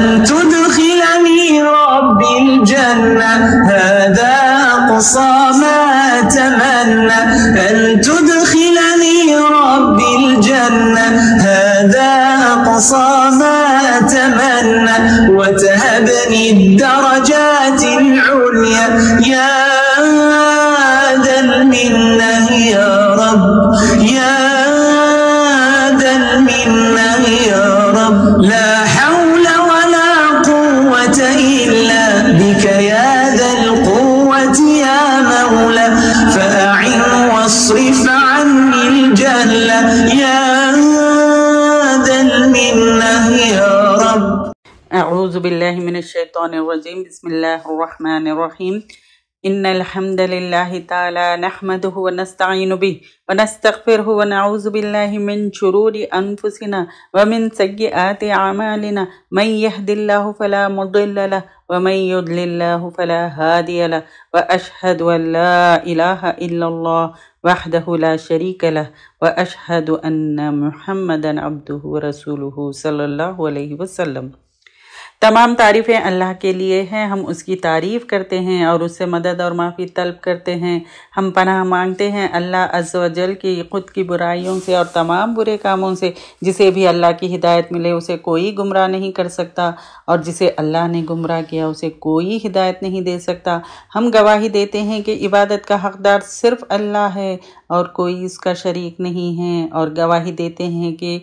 أن تدخلني ربي الجنة هذا أقصى ما أتمنى أن تدخلني ربي الجنة هذا أقصى ما أتمنى وتهبني الدرجات أعوذ بالله من الشيطان الرجيم بسم الله الرحمن الرحيم إن الحمد لله تعالى نحمده ونستعين به ونستغفره ونعوذ بالله من شرور أنفسنا ومن سيئات أعمالنا من يهد الله فلا مضل له ومن يضل الله فلا هادي له وأشهد أن لا إله إلا الله وحده لا شريك له وأشهد أن محمدا عبده ورسوله صلى الله عليه وسلم तमाम तारीफ़ें अल्लाह के लिए हैं हम उसकी तारीफ़ करते हैं और उससे मदद और माफ़ी तलब करते हैं हम पनाह मांगते हैं अल्लाह अजल की खुद की बुराइयों से और तमाम बुरे कामों से जिसे भी अल्लाह की हिदायत मिले उसे कोई गुमराह नहीं कर सकता और जिसे अल्लाह ने गुमराह किया उसे कोई हिदायत नहीं दे सकता हम गवाही देते हैं कि इबादत का हकदार सिर्फ़ अल्लाह है और कोई इसका शरीक नहीं है और गवाही देते हैं कि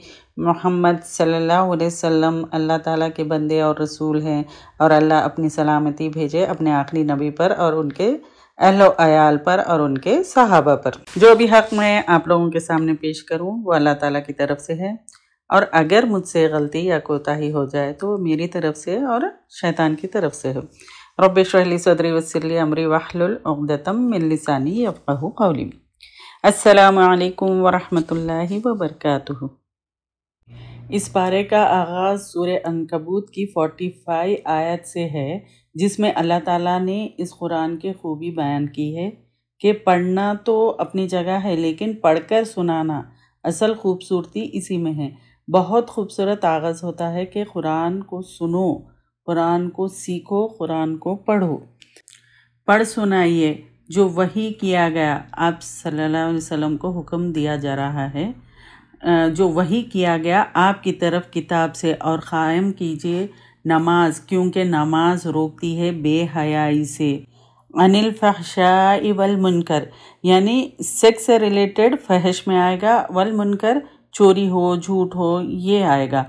मोहम्मद सल्लल्लाहु अलैहि वसल्लम अल्लाह ताला के बंदे और रसूल हैं और अल्लाह अपनी सलामती भेजे अपने आखिरी नबी पर और उनके अहलो अयाल पर और उनके सहाबा पर जो भी हक मैं आप लोगों के सामने पेश करूं वो अल्लाह ताला की तरफ से है और अगर मुझसे गलती या कोताही हो जाए तो वो मेरी तरफ से और शैतान की तरफ से हो रब शहली सदरी वसली अमरी वाहलतम मिलसानी अफ़ाह कौली असलकम वरहमल वर्का इस पारे का आगाज़ सूर अनकबूत की फाइव आयत से है जिसमें अल्लाह ताला ने इस कुरान की खूबी बयान की है कि पढ़ना तो अपनी जगह है लेकिन पढ़कर सुनाना असल खूबसूरती इसी में है बहुत खूबसूरत आगाज़ होता है कि कुरान को सुनो कुरान को सीखो कुरान को पढ़ो पढ़ सुनाइए जो वही किया गया आप सल्लल्लाहु अलैहि वसल्लम को हुक्म दिया जा रहा है जो वही किया गया आपकी तरफ किताब से और क़ायम कीजिए नमाज क्योंकि नमाज रोकती है बेहयाई से अनिल फहशाई वल मुनकर यानी सेक्स से रिलेटेड फहश में आएगा वल मुनकर चोरी हो झूठ हो ये आएगा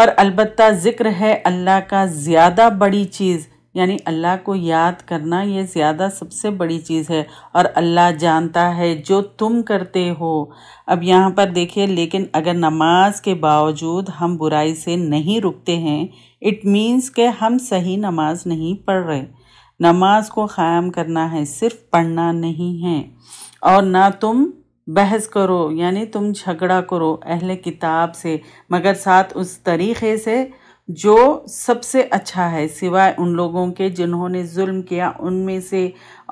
और अलबत्ता ज़िक्र है अल्लाह का ज़्यादा बड़ी चीज़ यानी अल्लाह को याद करना ये ज़्यादा सबसे बड़ी चीज़ है और अल्लाह जानता है जो तुम करते हो अब यहाँ पर देखिए लेकिन अगर नमाज के बावजूद हम बुराई से नहीं रुकते हैं इट मीन्स के हम सही नमाज नहीं पढ़ रहे नमाज को क़ायम करना है सिर्फ पढ़ना नहीं है और ना तुम बहस करो यानी तुम झगड़ा करो अहले किताब से मगर साथ उस तरीक़े से जो सबसे अच्छा है सिवाय उन लोगों के जिन्होंने जुल्म किया उनमें से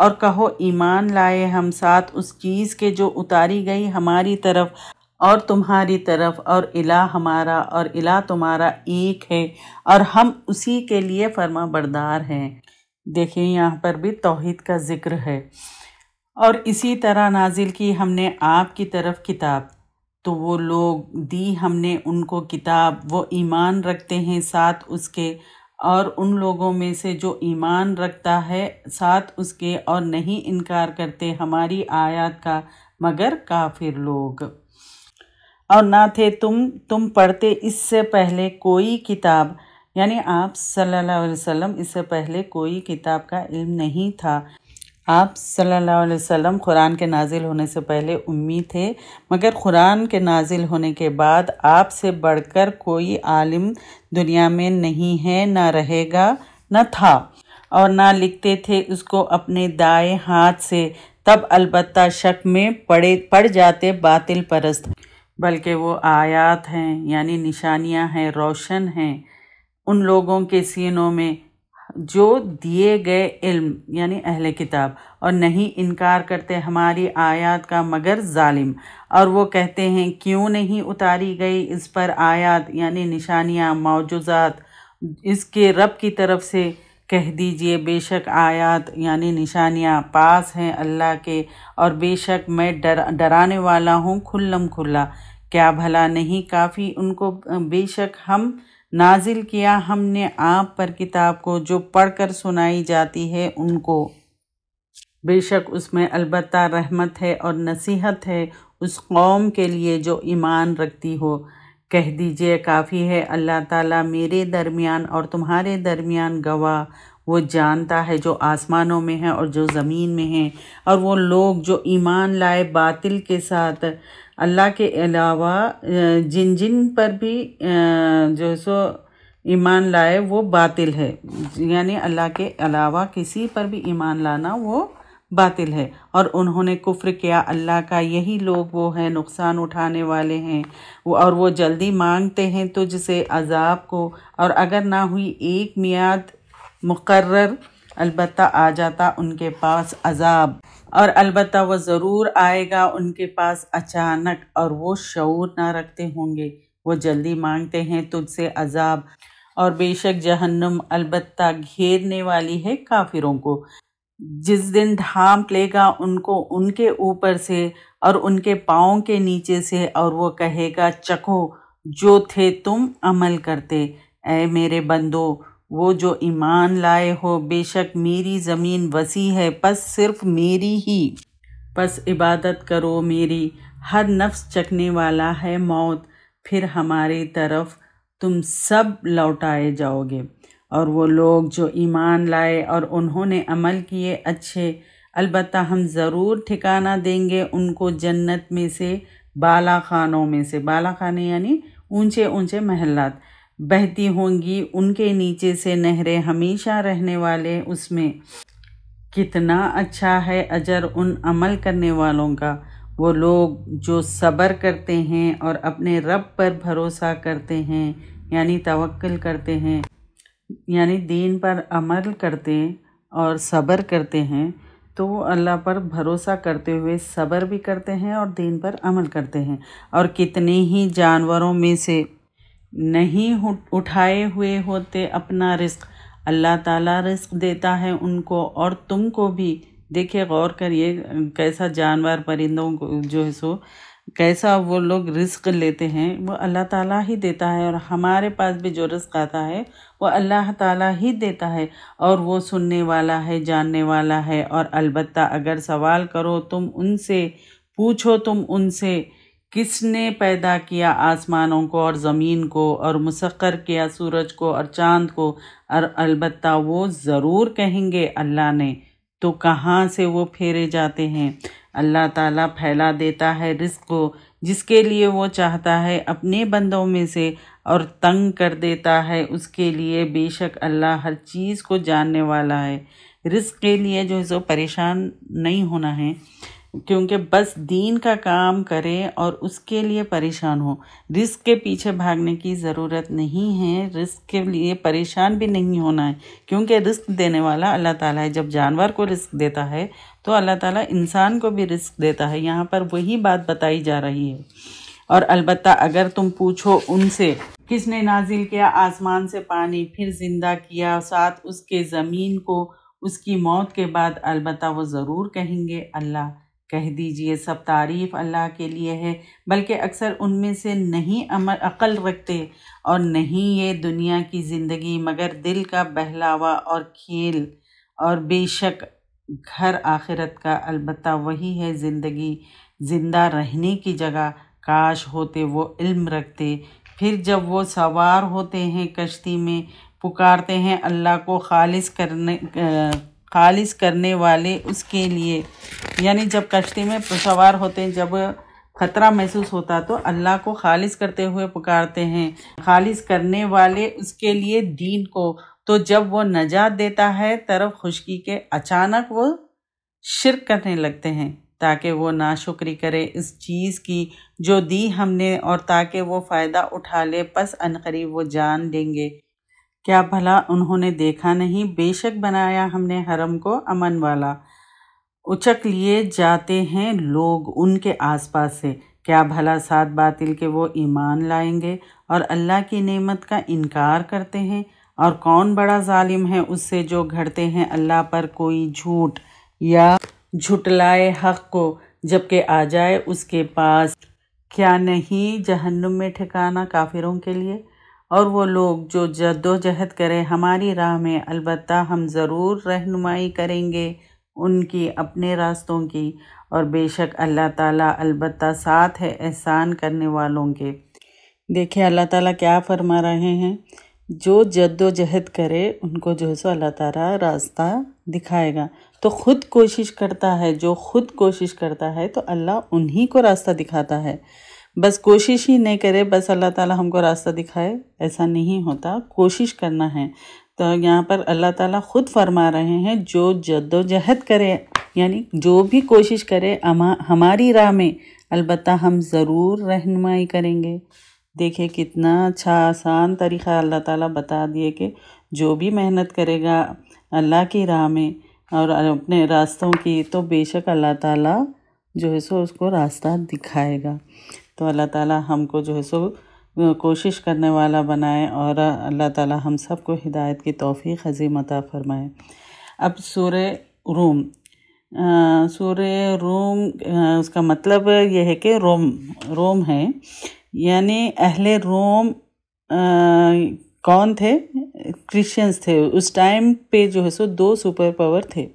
और कहो ईमान लाए हम साथ उस चीज़ के जो उतारी गई हमारी तरफ और तुम्हारी तरफ और इला हमारा और इला तुम्हारा एक है और हम उसी के लिए फर्मा बरदार हैं देखिए यहाँ पर भी तोहद का ज़िक्र है और इसी तरह नाजिल की हमने आपकी तरफ किताब तो वो लोग दी हमने उनको किताब वो ईमान रखते हैं साथ उसके और उन लोगों में से जो ईमान रखता है साथ उसके और नहीं इनकार करते हमारी आयत का मगर काफिर लोग और ना थे तुम तुम पढ़ते इससे पहले कोई किताब यानी आप सल्लल्लाहु अलैहि वसल्लम इससे पहले कोई किताब का इल्म नहीं था आप सल्लल्लाहु अलैहि वसल्लम कुरान के नाजिल होने से पहले उम्मी थे मगर कुरान के नाजिल होने के बाद आपसे बढ़कर कोई आलिम दुनिया में नहीं है ना रहेगा न था और ना लिखते थे उसको अपने दाएं हाथ से तब अलबत् शक में पड़े पड़ जाते बातिल परस्त बल्कि वो आयात हैं यानी निशानियां हैं रोशन हैं उन लोगों के सीनों में जो दिए गए इल्म यानी अहले किताब और नहीं इनकार करते हमारी आयत का मगर जालिम और वो कहते हैं क्यों नहीं उतारी गई इस पर आयत यानी निशानियाँ मौजूदात इसके रब की तरफ से कह दीजिए बेशक आयत यानी निशानियाँ पास हैं अल्लाह के और बेशक मैं डर डराने वाला हूँ खुल्लम खुल्ला क्या भला नहीं काफ़ी उनको बेशक हम नाजिल किया हमने आप पर किताब को जो पढ़कर सुनाई जाती है उनको बेशक उसमें अलबत् रहमत है और नसीहत है उस कौम के लिए जो ईमान रखती हो कह दीजिए काफ़ी है अल्लाह ताला मेरे दरमियान और तुम्हारे दरमियान गवाह वो जानता है जो आसमानों में है और जो ज़मीन में है और वो लोग जो ईमान लाए बातिल के साथ अल्लाह के अलावा जिन जिन पर भी जो सो ईमान लाए वो बातिल है यानी अल्लाह के अलावा किसी पर भी ईमान लाना वो बातिल है और उन्होंने कुफ्र किया अल्लाह का यही लोग वो हैं नुकसान उठाने वाले हैं वो और वो जल्दी मांगते हैं तुझसे अजाब को और अगर ना हुई एक मियाद मुकर्र अलबत्ता आ जाता उनके पास अजाब और अलबत् वह ज़रूर आएगा उनके पास अचानक और वो शूर ना रखते होंगे वो जल्दी मांगते हैं तुझसे अजाब और बेशक जहन्नुम अलबत् घेरने वाली है काफिरों को जिस दिन ढांप लेगा उनको उनके ऊपर से और उनके पाँव के नीचे से और वो कहेगा चखो जो थे तुम अमल करते ऐ मेरे बंदो वो जो ईमान लाए हो बेशक मेरी ज़मीन वसी है बस सिर्फ मेरी ही बस इबादत करो मेरी हर नफ्स चखने वाला है मौत फिर हमारे तरफ तुम सब लौटाए जाओगे और वो लोग जो ईमान लाए और उन्होंने अमल किए अच्छे अलबत् हम ज़रूर ठिकाना देंगे उनको जन्नत में से बाला खानों में से बाला खाने यानी ऊंचे ऊंचे महल्लात बहती होंगी उनके नीचे से नहरें हमेशा रहने वाले उसमें कितना अच्छा है अजर उन अमल करने वालों का वो लोग जो सब्र करते हैं और अपने रब पर भरोसा करते हैं यानी तवक्ल करते हैं यानी दीन पर अमल करते और सब्र करते हैं तो वो अल्लाह पर भरोसा करते हुए सब्र भी करते हैं और दीन पर अमल करते हैं और कितने ही जानवरों में से नहीं उठाए हुए होते अपना रिस्क अल्लाह ताला रिस्क देता है उनको और तुमको भी देखिए गौर करिए कैसा जानवर परिंदों को जो है सो कैसा वो लोग रिस्क लेते हैं वो अल्लाह ताला ही देता है और हमारे पास भी जो रिस्क आता है वो अल्लाह ताला ही देता है और वो सुनने वाला है जानने वाला है और अलबत्ता अगर सवाल करो तुम उनसे पूछो तुम उनसे किसने पैदा किया आसमानों को और ज़मीन को और मुसक्र किया सूरज को और चांद को और अलबत् वो ज़रूर कहेंगे अल्लाह ने तो कहाँ से वो फेरे जाते हैं अल्लाह ताला फैला देता है रिस्क को जिसके लिए वो चाहता है अपने बंदों में से और तंग कर देता है उसके लिए बेशक अल्लाह हर चीज़ को जानने वाला है रिस्क के लिए जो है सो परेशान नहीं होना है क्योंकि बस दीन का काम करें और उसके लिए परेशान हो रिस्क के पीछे भागने की ज़रूरत नहीं है रिस्क के लिए परेशान भी नहीं होना है क्योंकि रिस्क देने वाला अल्लाह ताला है जब जानवर को रिस्क देता है तो अल्लाह ताला इंसान को भी रिस्क देता है यहाँ पर वही बात बताई जा रही है और अलबत् अगर तुम पूछो उनसे किसने नाजिल किया आसमान से पानी फिर ज़िंदा किया साथ उसके ज़मीन को उसकी मौत के बाद अलबत् वो ज़रूर कहेंगे अल्लाह कह दीजिए सब तारीफ़ अल्लाह के लिए है बल्कि अक्सर उनमें से नहीं अमल अकल रखते और नहीं ये दुनिया की ज़िंदगी मगर दिल का बहलावा और खेल और बेशक घर आखिरत का अलबत् वही है ज़िंदगी ज़िंदा रहने की जगह काश होते वो इल्म रखते फिर जब वो सवार होते हैं कश्ती में पुकारते हैं अल्लाह को खालिस करने खालिज करने वाले उसके लिए यानी जब कश्ती में सवार होते हैं जब खतरा महसूस होता तो अल्लाह को खालिज करते हुए पुकारते हैं खालिज करने वाले उसके लिए दीन को तो जब वो नजात देता है तरफ खुशकी के अचानक वो शिरक करने लगते हैं ताकि वो नाशुक्री करे इस चीज़ की जो दी हमने और ताकि वो फ़ायदा उठा ले पस अनकरीब वो जान देंगे क्या भला उन्होंने देखा नहीं बेशक बनाया हमने हरम को अमन वाला उचक लिए जाते हैं लोग उनके आसपास से क्या भला सात बातिल के वो ईमान लाएंगे और अल्लाह की नेमत का इनकार करते हैं और कौन बड़ा जालिम है उससे जो घड़ते हैं अल्लाह पर कोई झूठ या झुटलाए हक को जबकि आ जाए उसके पास क्या नहीं जहन्नुम में ठिकाना काफिरों के लिए और वो लोग जो जद्दोजहद करें हमारी राह में अलबत्त हम ज़रूर रहनुमाई करेंगे उनकी अपने रास्तों की और बेशक अल्लाह ताला अलबत् साथ है एहसान करने वालों के देखिए अल्लाह ताला क्या फरमा रहे हैं जो जद्दोजहद करे उनको जो है सो अल्लाह ताला रास्ता दिखाएगा तो ख़ुद कोशिश करता है जो ख़ुद कोशिश करता है तो अल्लाह उन्हीं को रास्ता दिखाता है बस कोशिश ही नहीं करे बस अल्लाह ताला हमको रास्ता दिखाए ऐसा नहीं होता कोशिश करना है तो यहाँ पर अल्लाह ताला ख़ुद फरमा रहे हैं जो जद्दोजहद करे यानी जो भी कोशिश करे हमारी राह में अलबत् हम ज़रूर रहनुमाई करेंगे देखिए कितना अच्छा आसान तरीक़ा अल्लाह ताला बता दिए कि जो भी मेहनत करेगा अल्लाह की राह में और अपने रास्तों की तो बेशक अल्लाह ताला जो है सो उसको रास्ता दिखाएगा तो अल्लाह ताला हमको जो है सो कोशिश करने वाला बनाए और अल्लाह ताला हम सबको हिदायत की तोफ़ी हजीम अता फ़रमाए अब सूर रूम सूर रूम आ, उसका मतलब यह है कि रोम रोम है यानी अहले रोम आ, कौन थे क्रिश्चियंस थे उस टाइम पे जो है सो दो सुपर पावर थे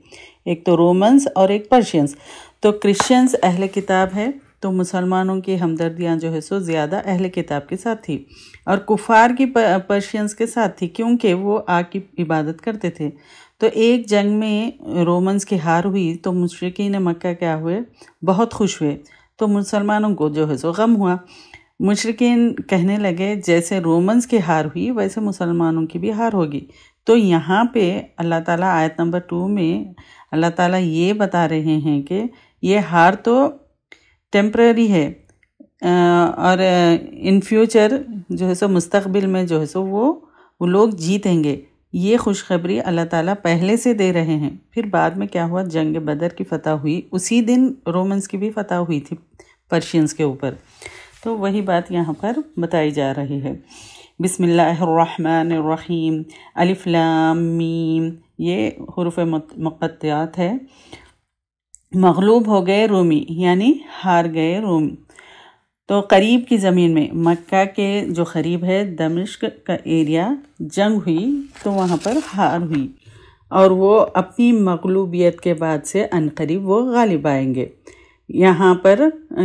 एक तो रोमन्स और एक पर्शियंस तो क्रिश्चियंस अहले किताब है तो मुसलमानों की हमदर्दियाँ जो है सो ज़्यादा अहल किताब के साथ थी और कुफार की पर्शियंस के साथ थी क्योंकि वो आग की इबादत करते थे तो एक जंग में रोमन्स की हार हुई तो मुशरकिन मक्का क्या हुए बहुत खुश हुए तो मुसलमानों को जो है सो गम हुआ मुशरकिन कहने लगे जैसे रोमन्स की हार हुई वैसे मुसलमानों की भी हार होगी तो यहाँ पे अल्लाह ताला आयत नंबर टू में अल्लाह ताला ये बता रहे हैं कि ये हार तो टेम्प्रेरी है और इन फ्यूचर जो है सो मुस्तबिल में जो है सो वो वो लोग जीतेंगे ये खुशखबरी अल्लाह ताला पहले से दे रहे हैं फिर बाद में क्या हुआ जंग बदर की फतह हुई उसी दिन रोमन्स की भी फतह हुई थी पर्शियंस के ऊपर तो वही बात यहाँ पर बताई जा रही है बिसमीम अलिफ़्लामीम ये हरूफ मुक़त्यात है मगलूब हो गए रोमी यानी हार गए रोम तो करीब की ज़मीन में मक्का के जो करीब है दमिश्क का एरिया जंग हुई तो वहाँ पर हार हुई और वो अपनी मकलूबियत के बाद से अनकरीब वो गालिब आएंगे यहाँ पर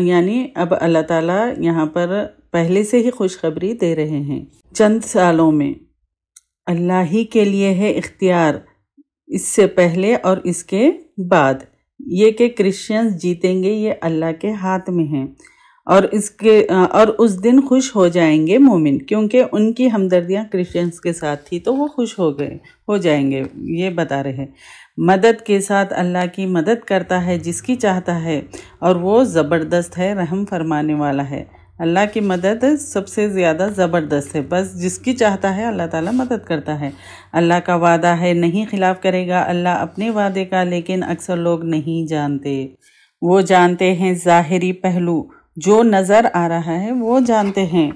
यानी अब अल्लाह ताला यहाँ पर पहले से ही खुशखबरी दे रहे हैं चंद सालों में अल्लाह ही के लिए है इख्तियार इससे पहले और इसके बाद ये कि क्रिश्चियंस जीतेंगे ये अल्लाह के हाथ में हैं और इसके और उस दिन खुश हो जाएंगे मोमिन क्योंकि उनकी हमदर्दियाँ क्रिश्चियंस के साथ थी तो वो खुश हो गए हो जाएंगे ये बता रहे हैं मदद के साथ अल्लाह की मदद करता है जिसकी चाहता है और वो ज़बरदस्त है रहम फरमाने वाला है अल्लाह की मदद सबसे ज़्यादा ज़बरदस्त है बस जिसकी चाहता है अल्लाह ताला मदद करता है अल्लाह का वादा है नहीं खिलाफ़ करेगा अल्लाह अपने वादे का लेकिन अक्सर लोग नहीं जानते वो जानते हैं ज़ाहरी पहलू जो नज़र आ रहा है वो जानते हैं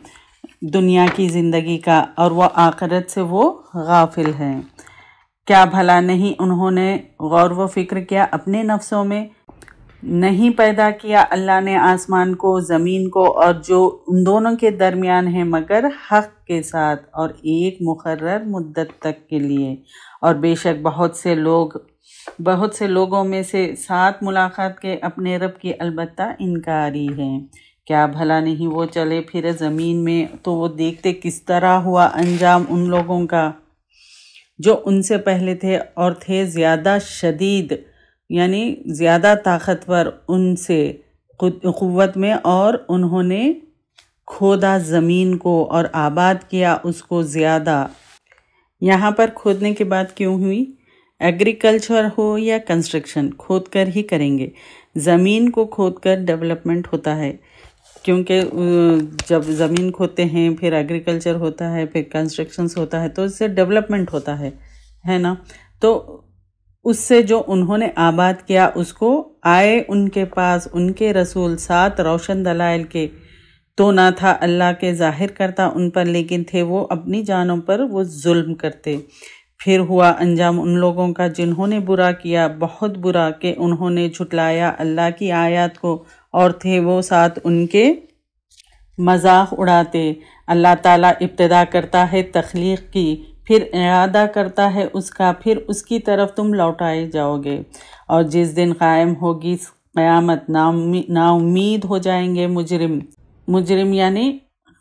दुनिया की ज़िंदगी का और वह आखरत से वो गाफिल हैं क्या भला नहीं उन्होंने गौर व फिक्र किया अपने नफ्सों में नहीं पैदा किया अल्लाह ने आसमान को ज़मीन को और जो उन दोनों के दरमियान है मगर हक के साथ और एक मुकर मुद्दत तक के लिए और बेशक बहुत से लोग बहुत से लोगों में से सात मुलाकात के अपने रब की अलबत् इनकारी है क्या भला नहीं वो चले फिर ज़मीन में तो वो देखते किस तरह हुआ अंजाम उन लोगों का जो उनसे पहले थे और थे ज़्यादा शदीद यानी ज़्यादा ताकतवर उनसे क़वत में और उन्होंने खोदा ज़मीन को और आबाद किया उसको ज़्यादा यहाँ पर खोदने की बात क्यों हुई एग्रीकल्चर हो या कंस्ट्रक्शन खोद कर ही करेंगे ज़मीन को खोद कर डेवलपमेंट होता है क्योंकि जब ज़मीन खोदते हैं फिर एग्रीकल्चर होता है फिर कंस्ट्रक्शंस होता है तो इससे डेवलपमेंट होता है है ना तो उससे जो उन्होंने आबाद किया उसको आए उनके पास उनके रसूल सात रोशन दलाइल के तो ना था अल्लाह के जाहिर करता उन पर लेकिन थे वो अपनी जानों पर वो जुल्म करते फिर हुआ अंजाम उन लोगों का जिन्होंने बुरा किया बहुत बुरा कि उन्होंने झुटलाया अल्लाह की आयत को और थे वो साथ उनके मजाक उड़ाते अल्लाह ताला इब्तदा करता है तख्लीक की फिर इरादा करता है उसका फिर उसकी तरफ तुम लौटाए जाओगे और जिस दिन कायम होगी क़यामत नाउमीद हो जाएंगे मुजरिम मुजरिम यानी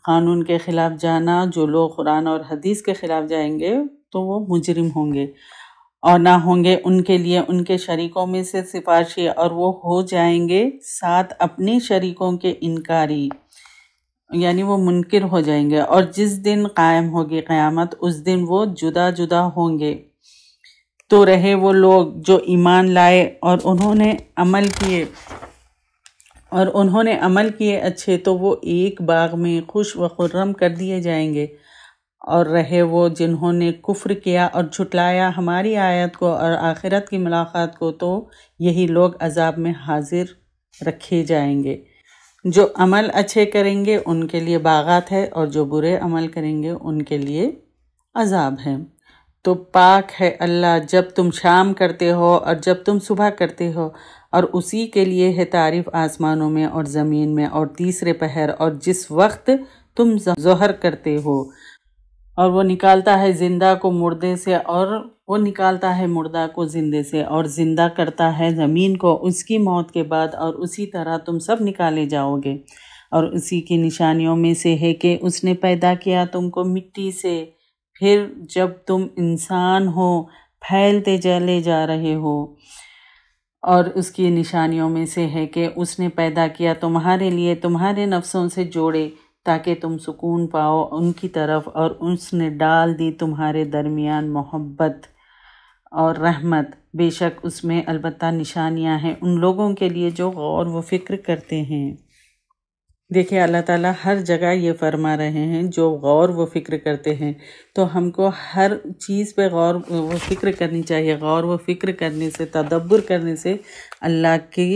कानून के ख़िलाफ़ जाना जो लोग कुरान और हदीस के ख़िलाफ़ जाएंगे तो वो मुजरिम होंगे और ना होंगे उनके लिए उनके शरीकों में से सिफारशी और वो हो जाएंगे साथ अपने शरीकों के इनकारी यानी वो मुनकर हो जाएंगे और जिस दिन कायम होगी क़यामत उस दिन वो जुदा जुदा होंगे तो रहे वो लोग जो ईमान लाए और उन्होंने अमल किए और उन्होंने अमल किए अच्छे तो वो एक बाग में खुश व खुर्रम कर दिए जाएंगे और रहे वो जिन्होंने कुफ्र किया और झुटलाया हमारी आयत को और आखिरत की मुलाकात को तो यही लोग अजाब में हाजिर रखे जाएंगे जो अमल अच्छे करेंगे उनके लिए बागात है और जो बुरे अमल करेंगे उनके लिए अजाब है तो पाक है अल्लाह जब तुम शाम करते हो और जब तुम सुबह करते हो और उसी के लिए है तारीफ़ आसमानों में और ज़मीन में और तीसरे पहर और जिस वक्त तुम जहर करते हो और वो निकालता है जिंदा को मुर्दे से और वो निकालता है मुर्दा को जिंदे से और जिंदा करता है ज़मीन को उसकी मौत के बाद और उसी तरह तुम सब निकाले जाओगे और उसी की निशानियों में से है कि उसने पैदा किया तुमको मिट्टी से फिर जब तुम इंसान हो फैलते जले जा रहे हो और उसकी निशानियों में से है कि उसने पैदा किया तुम्हारे लिए तुम्हारे नफ्सों से जोड़े ताकि तुम सुकून पाओ उनकी तरफ और उसने डाल दी तुम्हारे दरमियान मोहब्बत और रहमत बेशक उसमें अलबत् निशानियां हैं उन लोगों के लिए जो गौर व फिक्र करते हैं देखिए अल्लाह ताला हर जगह ये फरमा रहे हैं जो गौर व फिक्र करते हैं तो हमको हर चीज़ पे गौर व फिक्र करनी चाहिए गौर व फिक्र करने से तदब्बर करने से अल्लाह की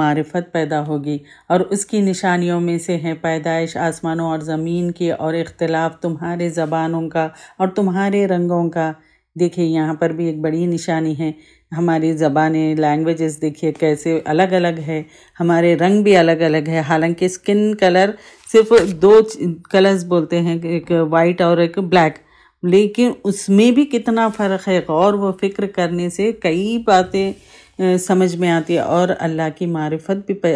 मारफ़त पैदा होगी और उसकी निशानियों में से हैं पैदाइश आसमानों और ज़मीन के और इख्तलाफ तुम्हारे ज़बानों का और तुम्हारे रंगों का देखिए यहाँ पर भी एक बड़ी निशानी है हमारी ज़बानें लैंग्वेजेस देखिए कैसे अलग अलग है हमारे रंग भी अलग अलग है हालांकि स्किन कलर सिर्फ दो कलर्स बोलते हैं एक वाइट और एक ब्लैक लेकिन उसमें भी कितना फ़र्क है गौर व फिक्र करने से कई बातें समझ में आती है और अल्लाह की मारिफत भी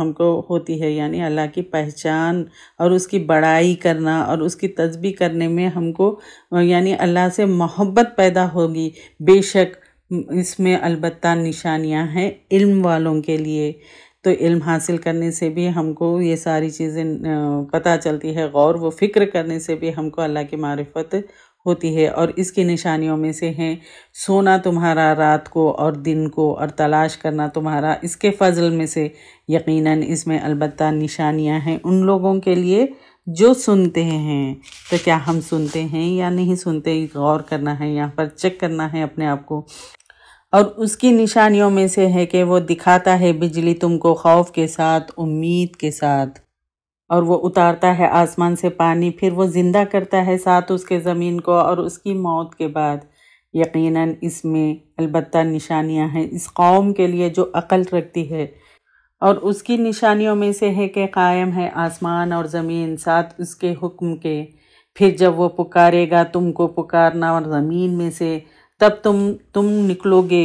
हमको होती है यानी अल्लाह की पहचान और उसकी बड़ाई करना और उसकी तस्बी करने में हमको यानी अल्लाह से मोहब्बत पैदा होगी बेशक इसमें अलबत् निशानियां हैं इल्म वालों के लिए तो इल्म हासिल करने से भी हमको ये सारी चीज़ें पता चलती है गौर व फ़िक्र करने से भी हमको अल्लाह की मारफत होती है और इसकी निशानियों में से हैं सोना तुम्हारा रात को और दिन को और तलाश करना तुम्हारा इसके फजल में से यकीनन इसमें अलबत् निशानियां हैं उन लोगों के लिए जो सुनते हैं तो क्या हम सुनते हैं या नहीं सुनते गौर करना है यहाँ पर चेक करना है अपने आप को और उसकी निशानियों में से है कि वो दिखाता है बिजली तुमको खौफ के साथ उम्मीद के साथ और वो उतारता है आसमान से पानी फिर वो ज़िंदा करता है साथ उसके ज़मीन को और उसकी मौत के बाद यकीनन इसमें अलबत् निशानियां हैं इस कौम के लिए जो अकल रखती है और उसकी निशानियों में से है कि कायम है आसमान और ज़मीन साथ उसके हुक्म के फिर जब वो पुकारेगा तुमको पुकारना और ज़मीन में से तब तुम तुम निकलोगे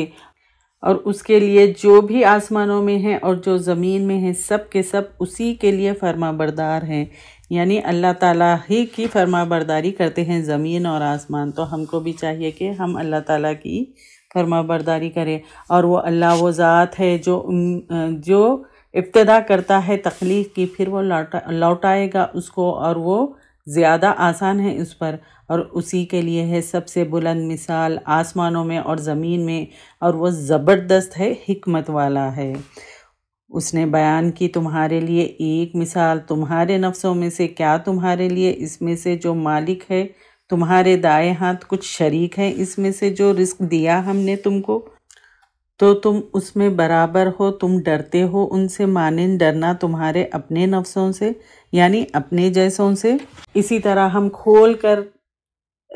और उसके लिए जो भी आसमानों में हैं और जो ज़मीन में है सब के सब उसी के लिए फरमाबरदार बरदार हैं यानी अल्लाह ताला ही की फर्मा बरदारी करते हैं ज़मीन और आसमान तो हमको भी चाहिए कि हम अल्लाह ताला की फर्मा बरदारी करें और वो अल्लाह वो ज़ात है जो जो इब्तदा करता है तख्लीक की फिर वो लौटा लौटाएगा उसको और वो ज़्यादा आसान है उस पर और उसी के लिए है सबसे बुलंद मिसाल आसमानों में और ज़मीन में और वह ज़बरदस्त है हमत वाला है उसने बयान की तुम्हारे लिए एक मिसाल तुम्हारे नफ्सों में से क्या तुम्हारे लिए इसमें से जो मालिक है तुम्हारे दाएं हाथ कुछ शरीक है इसमें से जो रिस्क दिया हमने तुमको तो तुम उसमें बराबर हो तुम डरते हो उनसे मानिन डरना तुम्हारे अपने नफ्सों से यानी अपने जैसों से इसी तरह हम खोल कर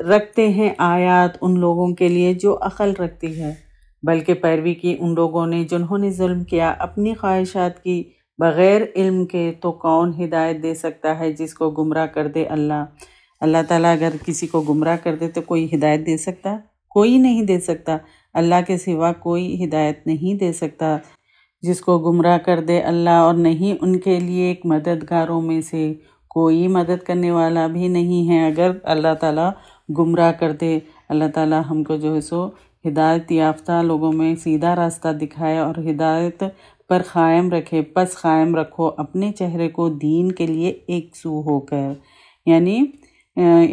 रखते हैं आयात उन लोगों के लिए जो अकल रखती है बल्कि पैरवी की उन लोगों ने जिन्होंने जुल्म किया अपनी ख्वाहिशात की बग़ैर इल्म के तो कौन हिदायत दे सकता है जिसको गुमराह कर दे अल्लाह अल्लाह ताला अगर किसी को गुमराह कर दे तो कोई हिदायत दे सकता कोई नहीं दे सकता अल्लाह के सिवा कोई हिदायत नहीं दे सकता जिसको गुमराह कर दे अल्लाह और नहीं उनके लिए एक मददगारों में से कोई मदद करने वाला भी नहीं है अगर अल्लाह ताला गुमराह कर दे अल्लाह ताला हमको जो है सो हिदायत याफ्ता लोगों में सीधा रास्ता दिखाए और हिदायत पर क़ायम रखे पस क़ायम रखो अपने चेहरे को दीन के लिए एक सू होकर यानी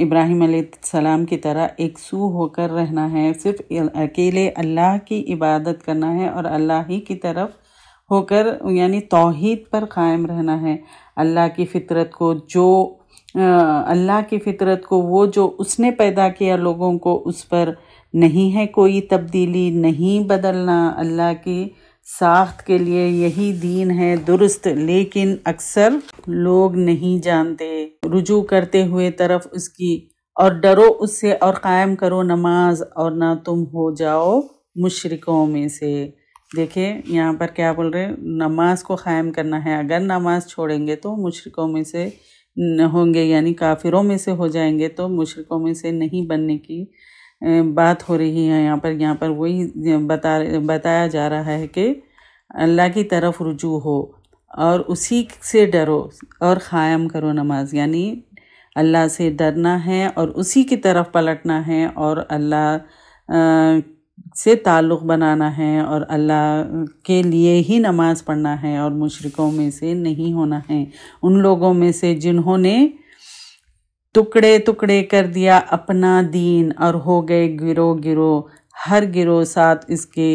इब्राहिम सलाम की तरह एक सू होकर रहना है सिर्फ अकेले अल्लाह की इबादत करना है और अल्लाह ही की तरफ होकर यानी तोहद पर कायम रहना है अल्लाह की फ़ितरत को जो अल्लाह की फ़ितरत को वो जो उसने पैदा किया लोगों को उस पर नहीं है कोई तब्दीली नहीं बदलना अल्लाह की साख्त के लिए यही दीन है दुरुस्त लेकिन अक्सर लोग नहीं जानते रुजू करते हुए तरफ उसकी और डरो उससे और कायम करो नमाज और ना तुम हो जाओ मुशरकों में से देखिए यहाँ पर क्या बोल रहे हैं नमाज को क़ायम करना है अगर नमाज छोड़ेंगे तो मुशरकों में से होंगे यानी काफिरों में से हो जाएंगे तो मुशरकों में से नहीं बनने की बात हो रही है यहाँ पर यहाँ पर वही बता बताया जा रहा है कि अल्लाह की तरफ रुजू हो और उसी से डरो और क़ायम करो नमाज यानी अल्लाह से डरना है और उसी की तरफ पलटना है और अल्लाह से ताल्लुक़ बनाना है और अल्लाह के लिए ही नमाज़ पढ़ना है और मुशरकों में से नहीं होना है उन लोगों में से जिन्होंने टुकड़े टुकड़े कर दिया अपना दीन और हो गए गिरो गिरो हर गिरो साथ इसके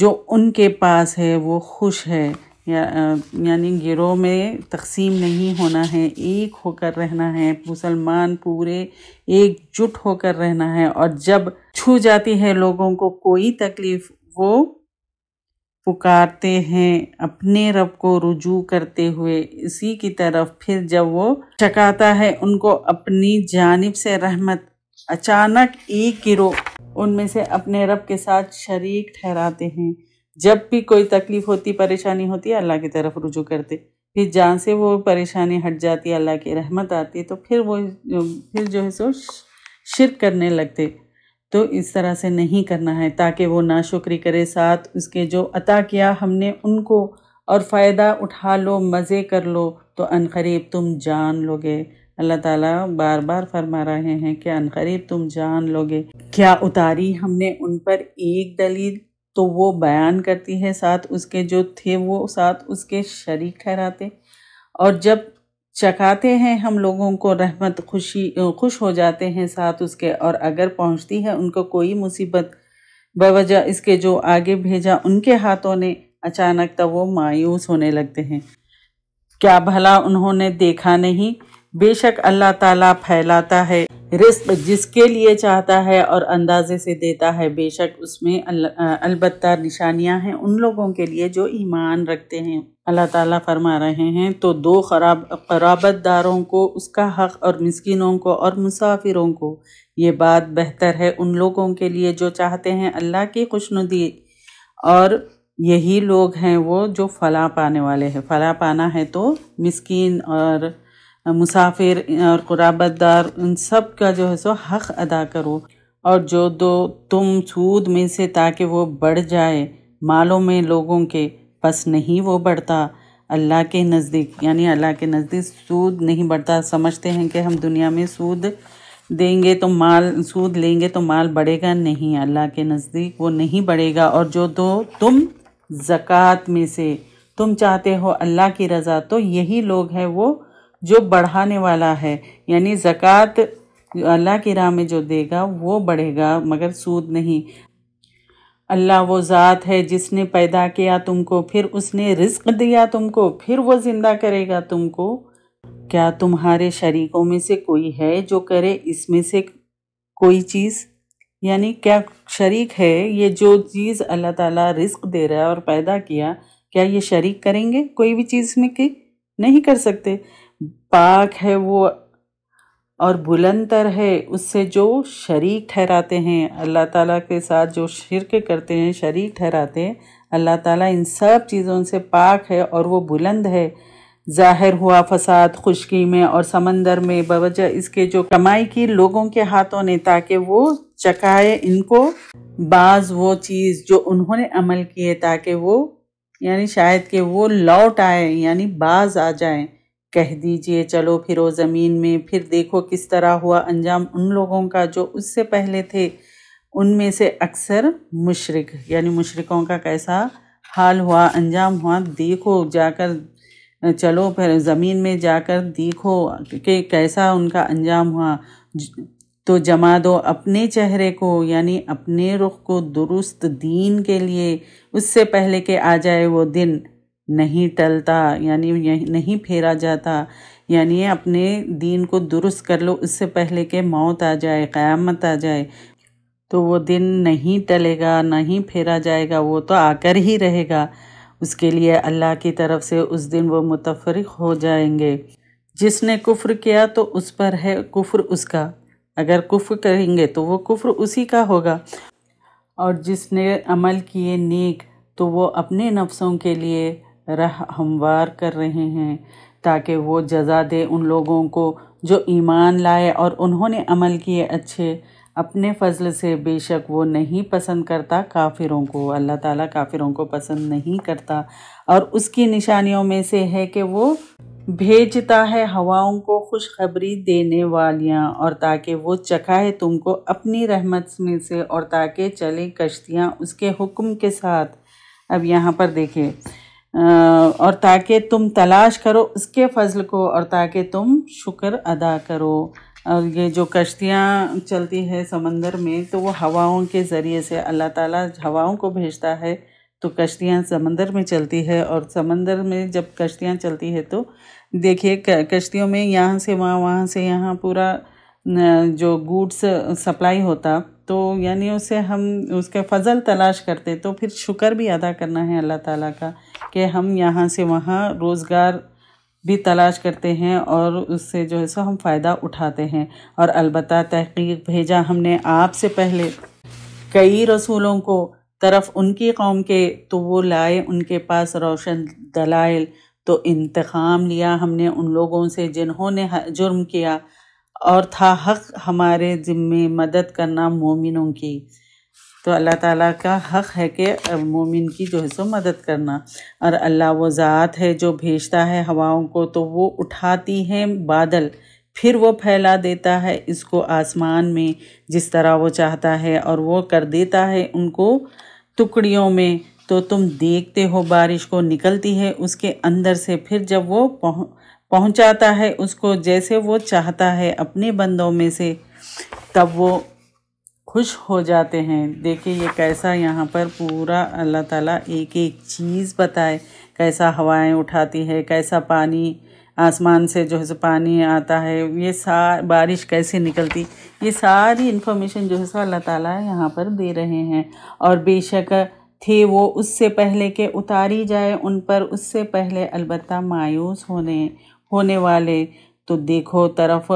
जो उनके पास है वो खुश है या यानी गिरोह में तकसीम नहीं होना है एक होकर रहना है मुसलमान पूरे एकजुट होकर रहना है और जब छू जाती है लोगों को कोई तकलीफ़ वो पुकारते हैं अपने रब को रुजू करते हुए इसी की तरफ फिर जब वो चकाता है उनको अपनी जानब से रहमत अचानक एक गिरोह उनमें से अपने रब के साथ शरीक ठहराते हैं जब भी कोई तकलीफ़ होती परेशानी होती है अल्लाह की तरफ रुजू करते फिर जहाँ से वो परेशानी हट जाती है अल्लाह की रहमत आती है तो फिर वो फिर जो है सो शिरक करने लगते तो इस तरह से नहीं करना है ताकि वो ना शुक्री करे साथ उसके जो अता किया हमने उनको और फ़ायदा उठा लो मज़े कर लो तो अनकरीब तुम जान लोगे अल्लाह ताला बार बार फरमा रहे हैं कि अनकरीब तुम जान लोगे क्या उतारी हमने उन पर एक दलील तो वो बयान करती है साथ उसके जो थे वो साथ उसके शरीक ठहराते और जब चखाते हैं हम लोगों को रहमत खुशी खुश हो जाते हैं साथ उसके और अगर पहुंचती है उनको कोई मुसीबत बवजह इसके जो आगे भेजा उनके हाथों ने अचानक तो वो मायूस होने लगते हैं क्या भला उन्होंने देखा नहीं बेशक अल्लाह ताला फैलाता है रिस्क जिसके लिए चाहता है और अंदाजे से देता है बेशक उसमें अलबत् निशानियाँ निशानियां हैं उन लोगों के लिए जो ईमान रखते हैं अल्लाह ताला फरमा रहे हैं तो दो खराब खराबतदारों को उसका हक और मस्किनों को और मुसाफिरों को ये बात बेहतर है उन लोगों के लिए जो चाहते हैं अल्लाह की खुशनुदी और यही लोग हैं वो जो फला पाने वाले हैं फला पाना है तो मस्किन और मुसाफिर और कुराबतदार उन सब का जो है सो हक़ अदा करो और जो दो तुम सूद में से ताकि वो बढ़ जाए मालों में लोगों के बस नहीं वो बढ़ता अल्लाह के नज़दीक यानी अल्लाह के नज़दीक सूद नहीं बढ़ता समझते हैं कि हम दुनिया में सूद देंगे तो माल सूद लेंगे तो माल बढ़ेगा नहीं अल्लाह के नज़दीक वो नहीं बढ़ेगा और जो दो तुम ज़क़़त में से तुम चाहते हो अल्लाह की रज़ा तो यही लोग हैं वो जो बढ़ाने वाला है यानी ज़क़़त अल्लाह की राह में जो देगा वो बढ़ेगा मगर सूद नहीं अल्लाह वो ज़ात है जिसने पैदा किया तुमको फिर उसने रिस्क दिया तुमको फिर वो ज़िंदा करेगा तुमको क्या तुम्हारे शरीकों में से कोई है जो करे इसमें से कोई चीज़ यानी क्या शरीक है ये जो चीज़ अल्लाह ताला रिस्क दे रहा है और पैदा किया क्या ये शरीक करेंगे कोई भी चीज़ में कि नहीं कर सकते पाक है वो और बुलंदर है उससे जो शरीक ठहराते हैं अल्लाह ताला के साथ जो शिरक करते हैं शरीक ठहराते हैं अल्लाह ताला इन सब चीज़ों से पाक है और वो बुलंद है जाहिर हुआ फसाद खुशकी में और समंदर में बवजह इसके जो कमाई की लोगों के हाथों ने ताकि वो चकाए इनको बाज वो चीज़ जो उन्होंने अमल किए ताकि वो यानी शायद कि वो लौट आए यानी बाज आ जाएं कह दीजिए चलो फिरो ज़मीन में फिर देखो किस तरह हुआ अंजाम उन लोगों का जो उससे पहले थे उनमें से अक्सर मुशरक यानी मुशरकों का कैसा हाल हुआ अंजाम हुआ देखो जाकर चलो फिर ज़मीन में जाकर देखो कि कैसा उनका अंजाम हुआ तो जमा दो अपने चेहरे को यानी अपने रुख को दुरुस्त दीन के लिए उससे पहले के आ जाए वो दिन नहीं टलता यानी नहीं फेरा जाता यानी अपने दीन को दुरुस्त कर लो उससे पहले के मौत आ जाए क़यामत आ जाए तो वो दिन नहीं टलेगा नहीं फेरा जाएगा वो तो आकर ही रहेगा उसके लिए अल्लाह की तरफ से उस दिन वो मुतफरक हो जाएंगे जिसने कुफ्र किया तो उस पर है कुफ्र उसका अगर कुफ्र करेंगे तो वो कुफ्र उसी का होगा और जिसने अमल किए नेक तो वो अपने नफ्सों के लिए राह हमवार कर रहे हैं ताकि वो जजा दे उन लोगों को जो ईमान लाए और उन्होंने अमल किए अच्छे अपने फजल से बेशक वो नहीं पसंद करता काफिरों को अल्लाह ताला काफिरों को पसंद नहीं करता और उसकी निशानियों में से है कि वो भेजता है हवाओं को खुशखबरी देने वालियाँ और ताकि वो चखाए तुमको अपनी रहमत में से और ताकि चले कश्तियाँ उसके हुक्म के साथ अब यहाँ पर देखिए और ताकि तुम तलाश करो उसके फजल को और ताकि तुम शुक्र अदा करो और ये जो कश्तियाँ चलती है समंदर में तो वो हवाओं के ज़रिए से अल्लाह ताला हवाओं को भेजता है तो कश्तियाँ समंदर में चलती है और समंदर में जब कश्तियाँ चलती है तो देखिए कश्तियों में यहाँ से वहाँ वहाँ से यहाँ पूरा जो गुड्स सप्लाई होता तो यानी उसे हम उसके फ़ज़ल तलाश करते तो फिर शुक्र भी अदा करना है अल्लाह ताला का कि हम यहाँ से वहाँ रोज़गार भी तलाश करते हैं और उससे जो है सो हम फ़ायदा उठाते हैं और अलबत् तहकीक भेजा हमने आपसे पहले कई रसूलों को तरफ उनकी कौम के तो वो लाए उनके पास रोशन दलाइल तो इंतकाम लिया हमने उन लोगों से जिन्होंने जुर्म किया और था हक हमारे ज़िम्मे मदद करना मोमिनों की तो अल्लाह ताला का हक़ है कि मोमिन की जो है सो मदद करना और अल्लाह वो ज़ात है जो भेजता है हवाओं को तो वो उठाती हैं बादल फिर वो फैला देता है इसको आसमान में जिस तरह वो चाहता है और वो कर देता है उनको टुकड़ियों में तो तुम देखते हो बारिश को निकलती है उसके अंदर से फिर जब वो पहुँच पहुंचाता है उसको जैसे वो चाहता है अपने बंदों में से तब वो खुश हो जाते हैं देखिए ये कैसा यहाँ पर पूरा अल्लाह ताला एक एक चीज़ बताए कैसा हवाएं उठाती है कैसा पानी आसमान से जो है सो पानी आता है ये सा बारिश कैसे निकलती ये सारी इन्फॉर्मेशन जो है सो अल्लाह ताला यहाँ पर दे रहे हैं और बेशक थे वो उससे पहले के उतारी जाए उन पर उससे पहले अलबत्ता मायूस होने होने वाले तो देखो तरफ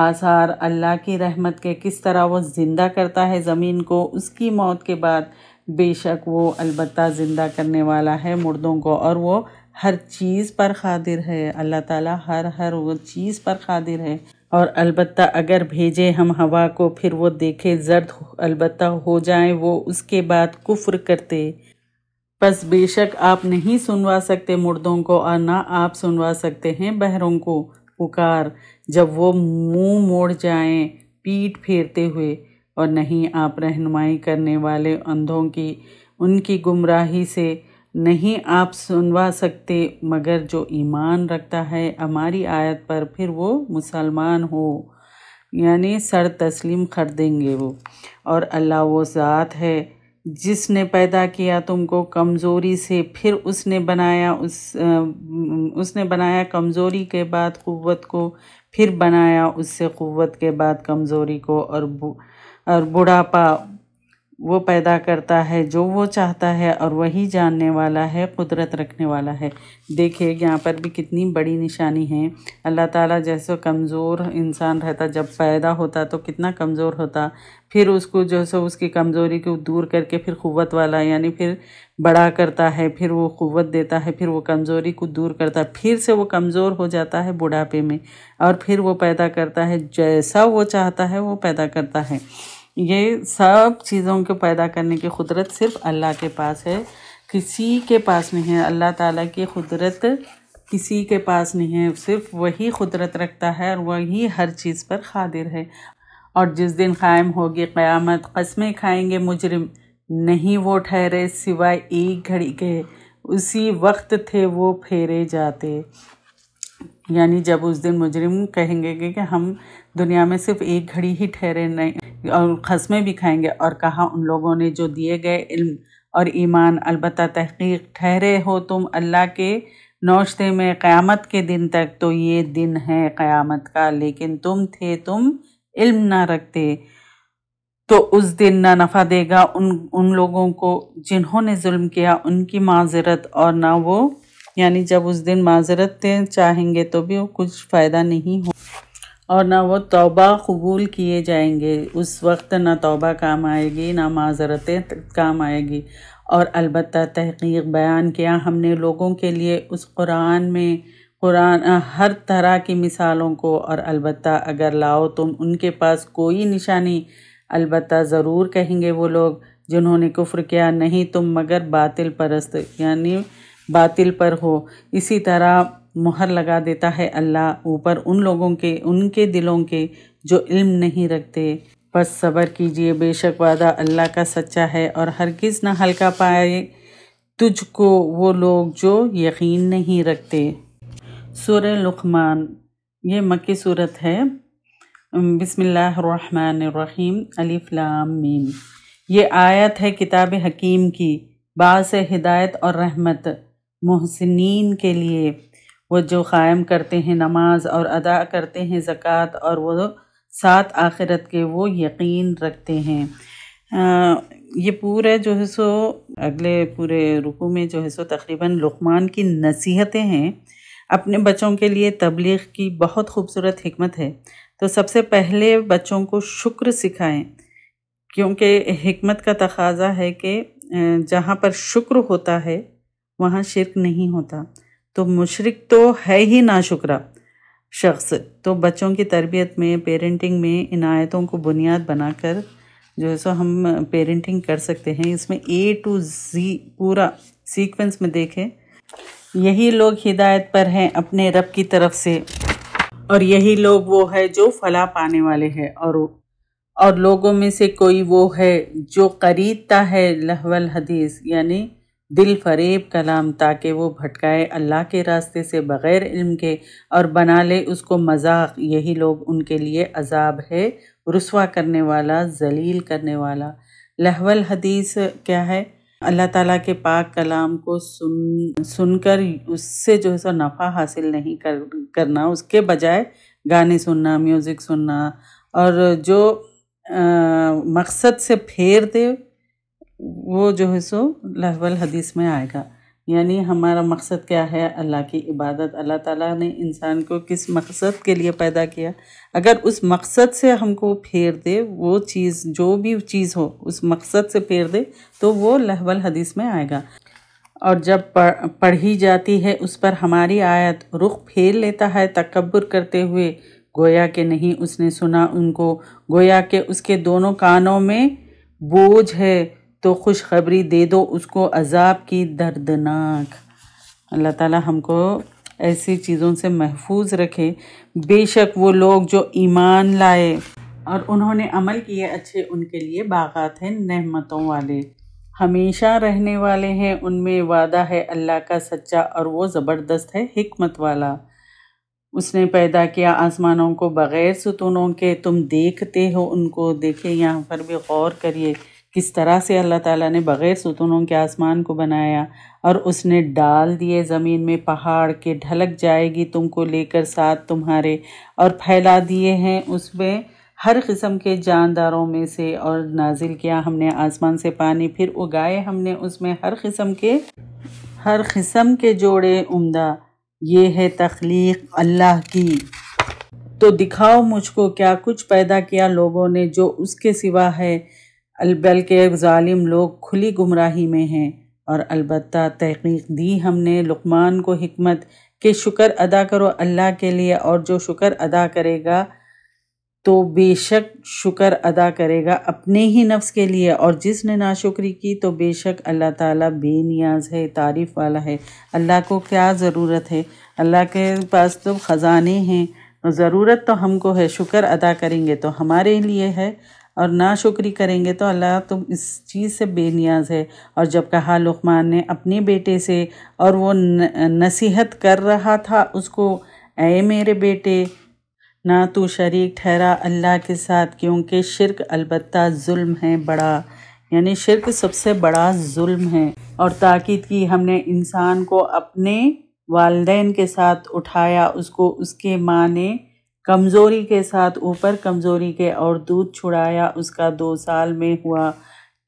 आसार अल्लाह की रहमत के किस तरह वो ज़िंदा करता है ज़मीन को उसकी मौत के बाद बेशक वो अलबत् ज़िंदा करने वाला है मुर्दों को और वो हर चीज़ पर खादिर है अल्लाह ताला हर हर वो चीज़ पर खादिर है और अलबत् अगर भेजे हम हवा को फिर वो देखे जर्द अलबत् हो जाए वो उसके बाद कुफ्र करते बस बेशक आप नहीं सुनवा सकते मुर्दों को और ना आप सुनवा सकते हैं बहरों को पुकार जब वो मुंह मोड़ जाएं पीठ फेरते हुए और नहीं आप रहनुमाई करने वाले अंधों की उनकी गुमराही से नहीं आप सुनवा सकते मगर जो ईमान रखता है हमारी आयत पर फिर वो मुसलमान हो यानी सर तस्लीम कर देंगे वो और अल्लाह वो ज़ात है जिसने पैदा किया तुमको कमज़ोरी से फिर उसने बनाया उस उसने बनाया कमज़ोरी के बाद क़वत को फिर बनाया उससे क़वत के बाद कमज़ोरी को और बु, और बुढ़ापा वो पैदा करता है जो वो चाहता है और वही जानने वाला है कुदरत रखने वाला है देखिए यहाँ पर भी कितनी बड़ी निशानी है अल्लाह ताला जैसे कमज़ोर इंसान रहता जब पैदा होता तो कितना कमज़ोर होता फिर उसको जो सो उसकी कमज़ोरी को दूर करके फिर क़वत वाला यानी फिर बड़ा करता है फिर वो क़ुत देता है फिर वो कमज़ोरी को दूर करता है फिर से वो कमज़ोर हो जाता है बुढ़ापे में और फिर वो पैदा करता है जैसा वो चाहता है वो पैदा करता है ये सब चीज़ों को पैदा करने की कुदरत सिर्फ अल्लाह के पास है किसी के पास नहीं है अल्लाह ताला की कुदरत किसी के पास नहीं है सिर्फ वही कुदरत रखता है और वही हर चीज़ पर खादिर है और जिस दिन कायम होगी क़यामत कस्में खाएंगे मुजरिम नहीं वो ठहरे सिवाय एक घड़ी के उसी वक्त थे वो फेरे जाते यानी जब उस दिन मुजरिम कहेंगे कि हम दुनिया में सिर्फ एक घड़ी ही ठहरे नहीं और खसमें भी खाएंगे और कहा उन लोगों ने जो दिए गए इल्म और ईमान अलबत् तहकीक ठहरे हो तुम अल्लाह के नौशते में क़यामत के दिन तक तो ये दिन है क़यामत का लेकिन तुम थे तुम इल्म ना रखते तो उस दिन ना नफ़ा देगा उन उन लोगों को जिन्होंने जुल्म किया उनकी माजरत और ना वो यानी जब उस दिन माजरत चाहेंगे तो भी वो कुछ फ़ायदा नहीं हो और ना वो तौबा कबूल किए जाएंगे उस वक्त ना तौबा काम आएगी ना माजरतें काम आएगी और अलबत् तहकीक बयान किया हमने लोगों के लिए उस कुरान में कुरान हर तरह की मिसालों को और अलबत् अगर लाओ तुम उनके पास कोई निशानी अलबत् ज़रूर कहेंगे वो लोग जिन्होंने कुफ्र किया नहीं तुम मगर बातिल परस्त यानी बातिल पर हो इसी तरह मुहर लगा देता है अल्लाह ऊपर उन लोगों के उनके दिलों के जो इल्म नहीं रखते बस सब्र कीजिए बेशक वादा अल्लाह का सच्चा है और हरगिज़ ना हल्का पाए तुझको वो लोग जो यकीन नहीं रखते सूर लुकमान ये मक्की सूरत है बिसमीम अलिफ़लाम मीम ये आयत है किताब हकीम की बास हिदायत और रहमत मोहसिन के लिए वो जो क़ायम करते हैं नमाज और अदा करते हैं ज़क़़त और वो साथ आखिरत के वो यकीन रखते हैं आ, ये पूरे जो है सो अगले पूरे रुकू में जो है सो तकरीबन लुकमान की नसीहतें हैं अपने बच्चों के लिए तबलीग की बहुत खूबसूरत हमत है तो सबसे पहले बच्चों को शुक्र सिखाएं क्योंकि हमत का तकाजा है कि जहाँ पर शुक्र होता है वहाँ शिरक नहीं होता तो मुशरक तो है ही ना शुक्रा शख्स तो बच्चों की तरबियत में पेरेंटिंग में इन आयतों को बुनियाद बनाकर जो है सो हम पेरेंटिंग कर सकते हैं इसमें ए टू जी पूरा सीक्वेंस में देखें यही लोग हिदायत पर हैं अपने रब की तरफ से और यही लोग वो है जो फला पाने वाले हैं और और लोगों में से कोई वो है जो करीदता है लहवल हदीस यानी दिल फरेब कलाम ताकि वो भटकाए अल्लाह के रास्ते से बग़ैर इल्म के और बना ले उसको मजाक यही लोग उनके लिए अजाब है रसवा करने वाला जलील करने वाला लहवल हदीस क्या है अल्लाह ताला के पाक कलाम को सुन सुनकर उससे जो है सो नफ़ा हासिल नहीं कर करना उसके बजाय गाने सुनना म्यूज़िक सुनना और जो आ, मकसद से फेर दे वो जो है सो लहवल हदीस में आएगा यानी हमारा मकसद क्या है अल्लाह की इबादत अल्लाह ताला ने इंसान को किस मकसद के लिए पैदा किया अगर उस मकसद से हमको फेर दे वो चीज़ जो भी चीज़ हो उस मकसद से फेर दे तो वो लहवल हदीस में आएगा और जब पढ़ी जाती है उस पर हमारी आयत रुख फेर लेता है तकबर करते हुए गोया के नहीं उसने सुना उनको गोया के उसके दोनों कानों में बोझ है तो खुशखबरी दे दो उसको अजाब की दर्दनाक अल्लाह ताला हमको ऐसी चीज़ों से महफूज रखे बेशक वो लोग जो ईमान लाए और उन्होंने अमल किए अच्छे उनके लिए बागात हैं नहमतों वाले हमेशा रहने वाले हैं उनमें वादा है अल्लाह का सच्चा और वो ज़बरदस्त है हिकमत वाला उसने पैदा किया आसमानों को बग़ैर सुतूनों के तुम देखते हो उनको देखे यहाँ पर भी गौर करिए किस तरह से अल्लाह ताला ने बग़ैर सुतूनों के आसमान को बनाया और उसने डाल दिए ज़मीन में पहाड़ के ढलक जाएगी तुमको लेकर साथ तुम्हारे और फैला दिए हैं उसमें हर किस्म के जानदारों में से और नाजिल किया हमने आसमान से पानी फिर उगाए हमने उसमें हर किस्म के हर किस्म के जोड़े उमदा ये है तख्लीक अल्लाह की तो दिखाओ मुझको क्या कुछ पैदा किया लोगों ने जो उसके सिवा है बल्कि ालिम लोग खुली गुमराही में हैं और अलबत् तहकीक दी हमने लुकमान को हमत कि शुक्र अदा करो अल्लाह के लिए और जो शुक्र अदा करेगा तो बेशक शुक्र अदा करेगा अपने ही नफ्स के लिए और जिसने नाशुक्री की तो बेशक अल्लाह ताला बेनियाज है तारीफ़ वाला है अल्लाह को क्या ज़रूरत है अल्लाह के पास तो ख़जाने हैं ज़रूरत तो हमको है शुक्र अदा करेंगे तो हमारे लिए है और ना शुक्री करेंगे तो अल्लाह तो इस चीज़ से बेनियाज है और जब कहा लुकमान ने अपने बेटे से और वो नसीहत कर रहा था उसको ए मेरे बेटे ना तो शरीक ठहरा अल्लाह के साथ क्योंकि शिरक अलबत् जुल्म है बड़ा यानी शिरक सबसे बड़ा जुल्म है और ताक़द की हमने इंसान को अपने वालदेन के साथ उठाया उसको उसके माँ ने कमज़ोरी के साथ ऊपर कमज़ोरी के और दूध छुड़ाया उसका दो साल में हुआ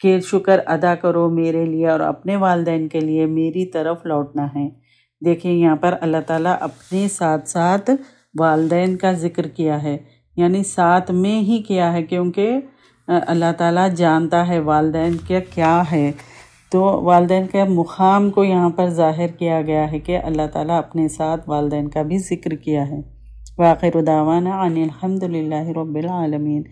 कि शुक्र अदा करो मेरे लिए और अपने वालदेन के लिए मेरी तरफ लौटना है देखिए यहाँ पर अल्लाह ताला अपने साथ साथ वालदेन का ज़िक्र किया है यानी साथ में ही किया है क्योंकि अल्लाह ताला जानता है वालदेन का क्या है तो वालदेन के मुकाम को यहाँ पर ज़ाहिर किया गया है कि अल्लाह ताला अपने साथ वालदेन का भी ज़िक्र किया है وآخر دعوانا عن الحمد لله رب العالمين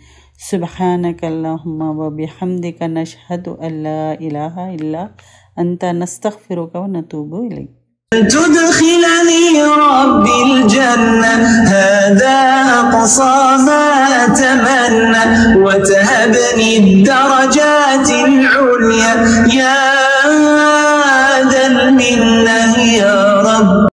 سبحانك اللهم وبحمدك نشهد أن لا إله إلا أنت نستغفرك ونتوب إليك تدخلني ربي الجنة هذا أقصى ما أتمنى وتهبني الدرجات العليا يا ذا المنة يا رب